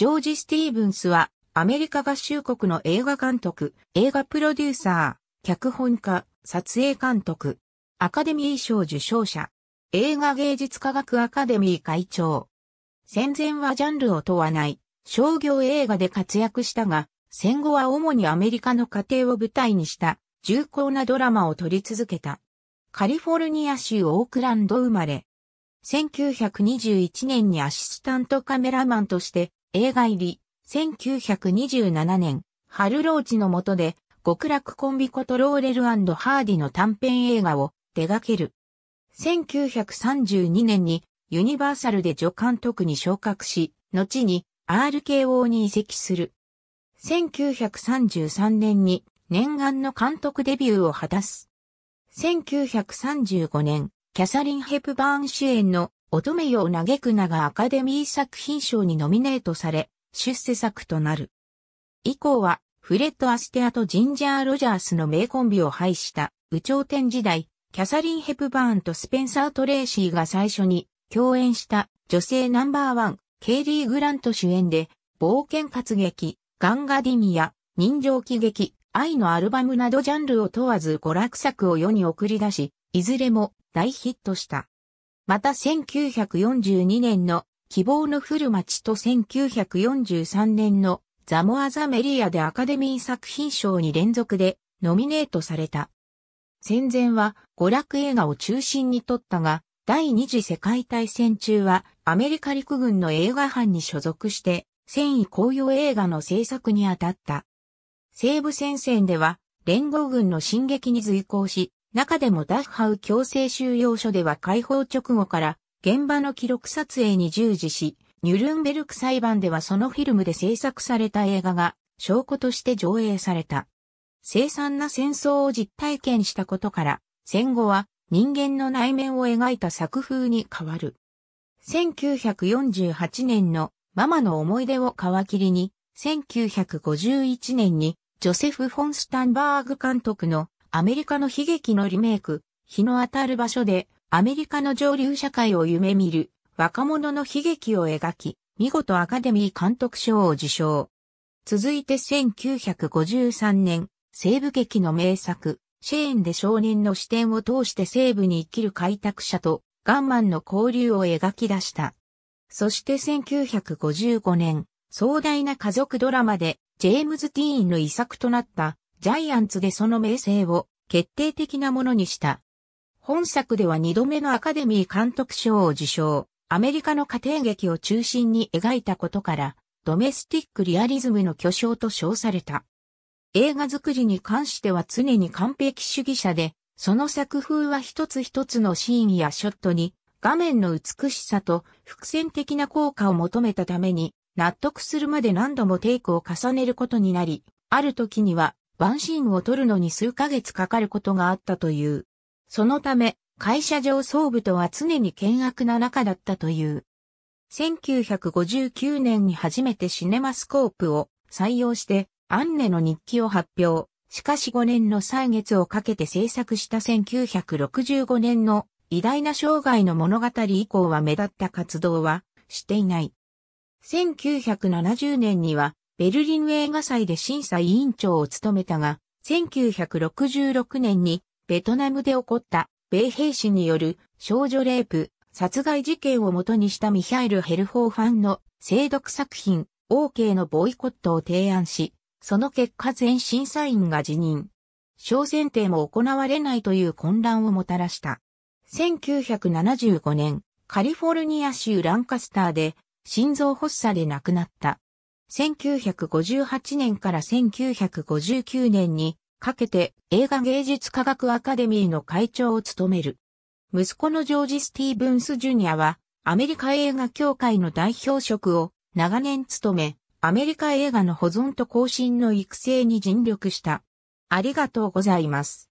ジョージ・スティーブンスは、アメリカ合衆国の映画監督、映画プロデューサー、脚本家、撮影監督、アカデミー賞受賞者、映画芸術科学アカデミー会長。戦前はジャンルを問わない、商業映画で活躍したが、戦後は主にアメリカの家庭を舞台にした重厚なドラマを撮り続けた。カリフォルニア州オークランド生まれ。1921年にアシスタントカメラマンとして映画入り、1927年、ハルローチの下で、極楽コンビコトローレルハーディの短編映画を手掛ける。1932年にユニバーサルで助監督に昇格し、後に RKO に移籍する。1933年に念願の監督デビューを果たす。1935年、キャサリン・ヘプバーン主演の乙女よ嘆くながアカデミー作品賞にノミネートされ、出世作となる。以降は、フレッド・アステアとジンジャー・ロジャースの名コンビを廃した、宇頂天時代、キャサリン・ヘプバーンとスペンサー・トレーシーが最初に共演した女性ナンバーワン、ケイリー・グラント主演で、冒険活劇、ガンガディミア、人情喜劇、愛のアルバムなどジャンルを問わず娯楽作を世に送り出し、いずれも大ヒットした。また1942年の希望の古町と1943年のザモアザメリアでアカデミー作品賞に連続でノミネートされた。戦前は娯楽映画を中心に撮ったが、第二次世界大戦中はアメリカ陸軍の映画班に所属して戦意公用映画の制作に当たった。西部戦線では連合軍の進撃に随行し、中でもダッハウ強制収容所では解放直後から現場の記録撮影に従事し、ニュルンベルク裁判ではそのフィルムで制作された映画が証拠として上映された。凄惨な戦争を実体験したことから、戦後は人間の内面を描いた作風に変わる。1948年のママの思い出を皮切りに、1951年にジョセフ・フォン・スタンバーグ監督のアメリカの悲劇のリメイク、日の当たる場所でアメリカの上流社会を夢見る若者の悲劇を描き、見事アカデミー監督賞を受賞。続いて1953年、西部劇の名作、シェーンで少年の視点を通して西部に生きる開拓者とガンマンの交流を描き出した。そして1955年、壮大な家族ドラマでジェームズ・ティーンの遺作となったジャイアンツでその名声を決定的なものにした。本作では2度目のアカデミー監督賞を受賞、アメリカの家庭劇を中心に描いたことから、ドメスティックリアリズムの巨匠と称された。映画作りに関しては常に完璧主義者で、その作風は一つ一つのシーンやショットに画面の美しさと伏線的な効果を求めたために納得するまで何度もテイクを重ねることになり、ある時にはワンシーンを撮るのに数ヶ月かかることがあったという。そのため、会社上層部とは常に険悪な仲だったという。1959年に初めてシネマスコープを採用して、アンネの日記を発表。しかし5年の歳月をかけて制作した1965年の偉大な生涯の物語以降は目立った活動はしていない。1970年にはベルリン映画祭で審査委員長を務めたが、1966年にベトナムで起こった米兵士による少女レイプ、殺害事件をもとにしたミハイル・ヘルホーファンの精読作品 OK のボイコットを提案し、その結果全審査員が辞任。小選定も行われないという混乱をもたらした。1975年、カリフォルニア州ランカスターで心臓発作で亡くなった。1958年から1959年にかけて映画芸術科学アカデミーの会長を務める。息子のジョージ・スティーブンス・ジュニアはアメリカ映画協会の代表職を長年務め、アメリカ映画の保存と更新の育成に尽力した。ありがとうございます。